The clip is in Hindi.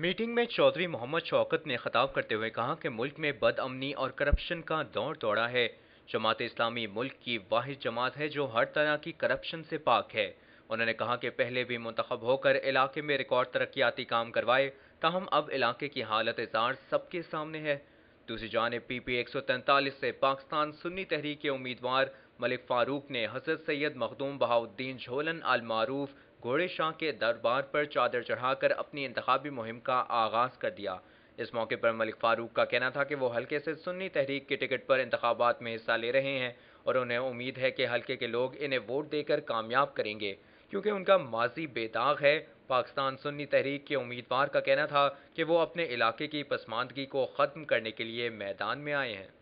मीटिंग में चौधरी मोहम्मद शौकत ने खिताब करते हुए कहा कि मुल्क में बदअमनी और करप्शन का दौर दौड़ा है जमात इस्लामी मुल्क की वाहिद जमात है जो हर तरह की करप्शन से पाक है उन्होंने कहा कि पहले भी मंतखब होकर इलाके में रिकॉर्ड तरक्याती काम करवाए तहम अब इलाके की हालत इजार सबके सामने है दूसरी जानब पी पी एक सौ तैंतालीस से पाकिस्तान सुन्नी तहरीक के उम्मीदवार मलिक फारूक ने हजरत सैयद मखदूम बहाउद्दीन झोलन अलमारूफ घोड़े शाह के दरबार पर चादर चढ़ाकर अपनी इंतबी मुहिम का आगाज कर दिया इस मौके पर मलिक फारूक का कहना था कि वो हल्के से सुन्नी तहरीक के टिकट पर इंतबात में हिस्सा ले रहे हैं और उन्हें उम्मीद है कि हल्के के लोग इन्हें वोट देकर कामयाब करेंगे क्योंकि उनका माजी बेदाग है पाकिस्तान सुन्नी तहरीक के उम्मीदवार का कहना था कि वो अपने इलाके की पसमानदगी को ख़त्म करने के लिए मैदान में आए हैं